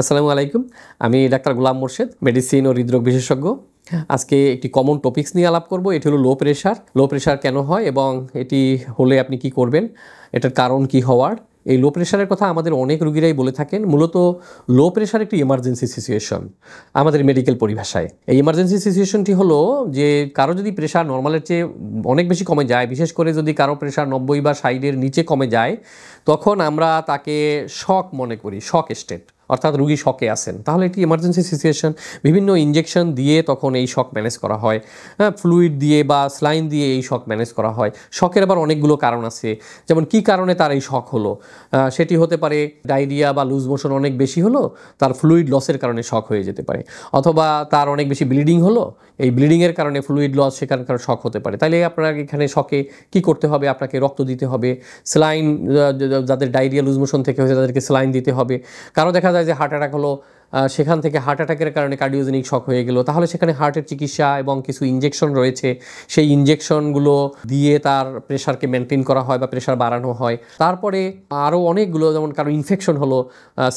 আসসালামু আলাইকুম আমি ডাক্তার গোলাম মোর্শেদ মেডিসিন ও হৃদরোগ বিশেষজ্ঞ আজকে একটি কমন টপিক্স নিয়ে আলাপ করব এটি হলো লো প্রেশার লো প্রেশার কেন হয় এবং এটি হলে আপনি কি করবেন এটার কারণ কি হওয়ার এই লো প্রেশারের কথা আমাদের অনেক রুগীরাই বলে থাকেন মূলত লো প্রেশার একটি ইমার্জেন্সি সিচুয়েশন আমাদের মেডিকেল পরিভাষায় এই ইমার্জেন্সি সিচুয়েশনটি হলো যে কারো যদি প্রেশার নর্মালের চেয়ে অনেক বেশি কমে যায় বিশেষ করে যদি কারো প্রেশার নব্বই বা ষাটের নিচে কমে যায় তখন আমরা তাকে শক মনে করি শক স্টেট অর্থাৎ রুগী শকে আসেন তাহলে এটি এমার্জেন্সি সিচুয়েশন বিভিন্ন ইঞ্জেকশন দিয়ে তখন এই শক ম্যানেজ করা হয় হ্যাঁ ফ্লুইড দিয়ে বা স্লাইন দিয়ে এই শক ম্যানেজ করা হয় শকের আবার অনেকগুলো কারণ আছে যেমন কি কারণে তার এই শক হলো সেটি হতে পারে ডায়রিয়া বা লুজ মোশন অনেক বেশি হলো তার ফ্লুইড লসের কারণে শক হয়ে যেতে পারে অথবা তার অনেক বেশি ব্লিডিং হলো এই ব্লিডিংয়ের কারণে ফ্লুইড লস সেখানকার শক হতে পারে তাহলে আপনার এখানে শকে কি করতে হবে আপনাকে রক্ত দিতে হবে স্লাইন যাদের ডায়রিয়া লুজ মোশন থেকে হয়েছে তাদেরকে স্লাইন দিতে হবে কারো দেখা যায় যে হার্ট অ্যাটাক হলো সেখান থেকে হার্ট অ্যাটাকের কারণে কার্ডিওজেনিক শক হয়ে গেল তাহলে সেখানে হার্টের চিকিৎসা এবং কিছু ইঞ্জেকশন রয়েছে সেই ইঞ্জেকশনগুলো দিয়ে তার প্রেশারকে মেনটেন করা হয় বা প্রেশার বাড়ানো হয় তারপরে আরও অনেকগুলো যেমন কারো ইনফেকশন হলো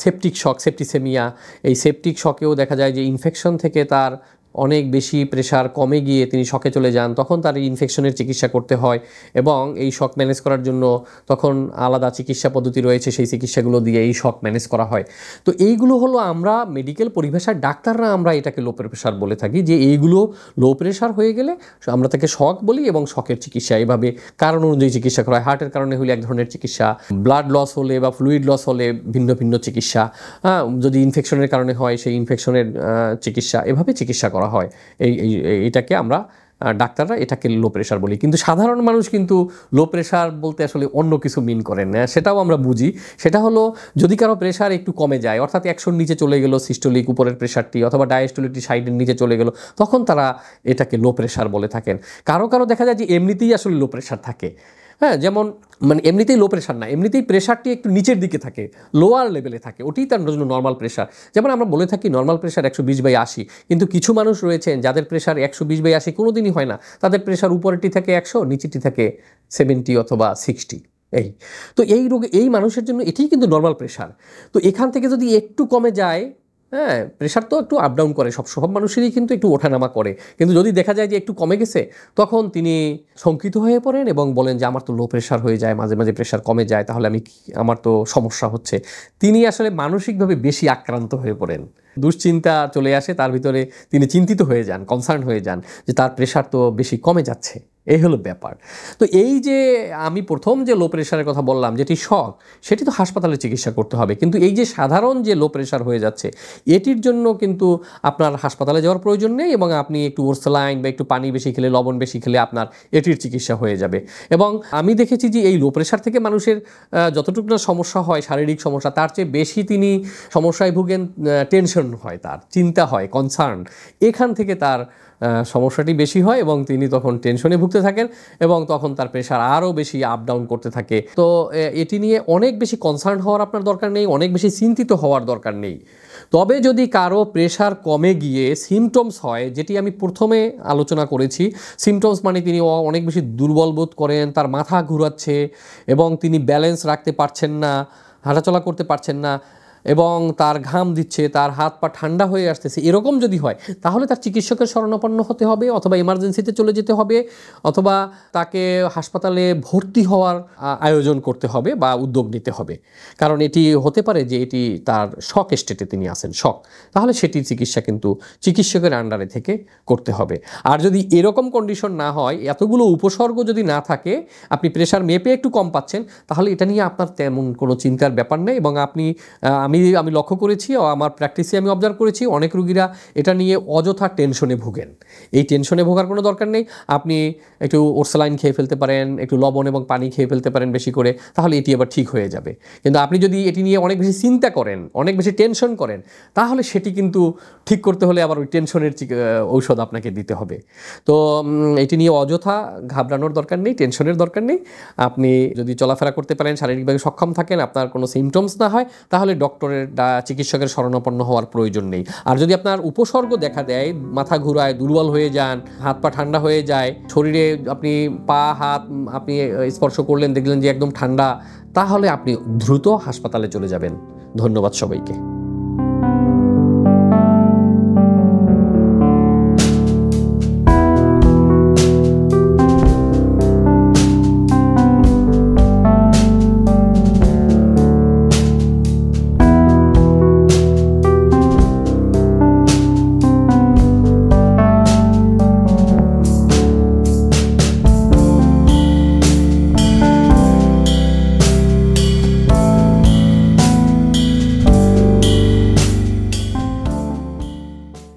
সেপটিক শক সেপটিসেমিয়া এই সেপটিক শকেও দেখা যায় যে ইনফেকশন থেকে তার অনেক বেশি প্রেশার কমে গিয়ে তিনি শখে চলে যান তখন তার ইনফেকশনের চিকিৎসা করতে হয় এবং এই শখ ম্যানেজ করার জন্য তখন আলাদা চিকিৎসা পদ্ধতি রয়েছে সেই চিকিৎসাগুলো দিয়ে এই শখ ম্যানেজ করা হয় তো এইগুলো হলো আমরা মেডিকেল পরিভাষায় ডাক্তাররা আমরা এটাকে লো প্রেশার বলে থাকি যে এইগুলো লো প্রেশার হয়ে গেলে আমরা তাকে শখ বলি এবং শখের চিকিৎসা এভাবে কারণ অনুযায়ী চিকিৎসা করা হয় হার্টের কারণে হলে এক ধরনের চিকিৎসা ব্লাড লস হলে বা ফ্লুইড লস হলে ভিন্ন ভিন্ন চিকিৎসা হ্যাঁ, যদি ইনফেকশনের কারণে হয় সেই ইনফেকশনের চিকিৎসা এভাবে চিকিৎসা করা করা হয় এই এটাকে আমরা ডাক্তাররা এটাকে লো প্রেশার বলি কিন্তু সাধারণ মানুষ কিন্তু লো প্রেশার বলতে আসলে অন্য কিছু মিন করেন না সেটাও আমরা বুঝি সেটা হলো যদি কারো প্রেশার একটু কমে যায় অর্থাৎ একশোর নিচে চলে গেল সিস্টোলিক উপরের প্রেশারটি অথবা ডায়াস্টোলিকটি সাইডের নিচে চলে গেল তখন তারা এটাকে লো প্রেশার বলে থাকেন কারো কারো দেখা যায় যে এমনিতেই আসলে লো প্রেশার থাকে হ্যাঁ যেমন মানে এমনিতেই লো প্রেশার না এমনিতেই প্রেশারটি একটু নিচের দিকে থাকে লোয়ার লেভেলে থাকে ওটি তার জন্য নর্মাল প্রেশার যেমন আমরা বলে থাকি নর্মাল প্রেশার একশো বিশ বাই আশি কিন্তু কিছু মানুষ রয়েছেন যাদের প্রেশার একশো বিশ বাই আশি কোনো দিনই হয় না তাদের প্রেশার উপরেরটি থাকে একশো নিচেরটি থাকে সেভেন্টি অথবা সিক্সটি এই তো এই রোগে এই মানুষের জন্য এটি কিন্তু নর্মাল প্রেশার তো এখান থেকে যদি একটু কমে যায় হ্যাঁ প্রেশার তো একটু আপ ডাউন করে সব সব মানুষেরই কিন্তু একটু ওঠানামা করে কিন্তু যদি দেখা যায় যে একটু কমে গেছে তখন তিনি শঙ্কিত হয়ে পড়েন এবং বলেন যে আমার তো লো প্রেশার হয়ে যায় মাঝে মাঝে প্রেশার কমে যায় তাহলে আমি আমার তো সমস্যা হচ্ছে তিনি আসলে মানসিকভাবে বেশি আক্রান্ত হয়ে পড়েন দুশ্চিন্তা চলে আসে তার ভিতরে তিনি চিন্তিত হয়ে যান কনসার্ন হয়ে যান যে তার প্রেশার তো বেশি কমে যাচ্ছে এই হলো ব্যাপার তো এই যে আমি প্রথম যে লো প্রেশারের কথা বললাম যেটি শখ সেটি তো হাসপাতালে চিকিৎসা করতে হবে কিন্তু এই যে সাধারণ যে লো প্রেশার হয়ে যাচ্ছে এটির জন্য কিন্তু আপনার হাসপাতালে যাওয়ার প্রয়োজন নেই এবং আপনি একটু ওরসলাইন বা একটু পানি বেশি খেলে লবণ বেশি খেলে আপনার এটির চিকিৎসা হয়ে যাবে এবং আমি দেখেছি যে এই লো প্রেশার থেকে মানুষের যতটুকু না সমস্যা হয় শারীরিক সমস্যা তার চেয়ে বেশি তিনি সমস্যায় ভুগেন টেনশন হয় তার চিন্তা হয় কনসার্ন এখান থেকে তার সমস্যাটি বেশি হয় এবং তিনি তখন টেনশনে ভুগ ভুগতে থাকেন এবং তখন তার প্রেশার আরও বেশি আপ ডাউন করতে থাকে তো এটি নিয়ে অনেক বেশি কনসার্ন হওয়ার আপনার দরকার নেই অনেক বেশি চিন্তিত হওয়ার দরকার নেই তবে যদি কারো প্রেশার কমে গিয়ে সিমটমস হয় যেটি আমি প্রথমে আলোচনা করেছি সিমটমস মানে তিনি অনেক বেশি দুর্বল বোধ করেন তার মাথা ঘুরাচ্ছে এবং তিনি ব্যালেন্স রাখতে পারছেন না হাঁটাচলা করতে পারছেন না এবং তার ঘাম দিচ্ছে তার হাত পা ঠান্ডা হয়ে আসতেছে এরকম যদি হয় তাহলে তার চিকিৎসকের স্মরণাপন্ন হতে হবে অথবা ইমার্জেন্সিতে চলে যেতে হবে অথবা তাকে হাসপাতালে ভর্তি হওয়ার আয়োজন করতে হবে বা উদ্যোগ নিতে হবে কারণ এটি হতে পারে যে এটি তার শক স্টেটে তিনি আসেন শক তাহলে সেটির চিকিৎসা কিন্তু চিকিৎসকের আন্ডারে থেকে করতে হবে আর যদি এরকম কন্ডিশন না হয় এতগুলো উপসর্গ যদি না থাকে আপনি প্রেশার মেপে একটু কম পাচ্ছেন তাহলে এটা নিয়ে আপনার তেমন কোনো চিন্তার ব্যাপার নেই এবং আপনি আমি আমি লক্ষ্য করেছি আমার প্র্যাকটিসে আমি অবজার্ভ করেছি অনেক রুগীরা এটা নিয়ে অযথা টেনশনে ভুগেন এই টেনশনে ভোগার কোনো দরকার নেই আপনি একটু ওরসালাইন খেয়ে ফেলতে পারেন একটু লবণ এবং পানি খেয়ে ফেলতে পারেন বেশি করে তাহলে এটি আবার ঠিক হয়ে যাবে কিন্তু আপনি যদি এটি নিয়ে অনেক বেশি চিন্তা করেন অনেক বেশি টেনশন করেন তাহলে সেটি কিন্তু ঠিক করতে হলে আবার ওই টেনশনের ঔষধ আপনাকে দিতে হবে তো এটি নিয়ে অযথা ঘাবড়ানোর দরকার নেই টেনশনের দরকার নেই আপনি যদি চলাফেরা করতে পারেন শারীরিকভাবে সক্ষম থাকেন আপনার কোনো সিমটমস না হয় তাহলে ডক্টর ডক্টরের চিকিৎসকের শরণাপন্ন হওয়ার প্রয়োজন নেই আর যদি আপনার উপসর্গ দেখা দেয় মাথা ঘুরায় দুর্বল হয়ে যান হাত পা ঠান্ডা হয়ে যায় শরীরে আপনি পা হাত আপনি স্পর্শ করলেন দেখলেন যে একদম ঠান্ডা তাহলে আপনি দ্রুত হাসপাতালে চলে যাবেন ধন্যবাদ সবাইকে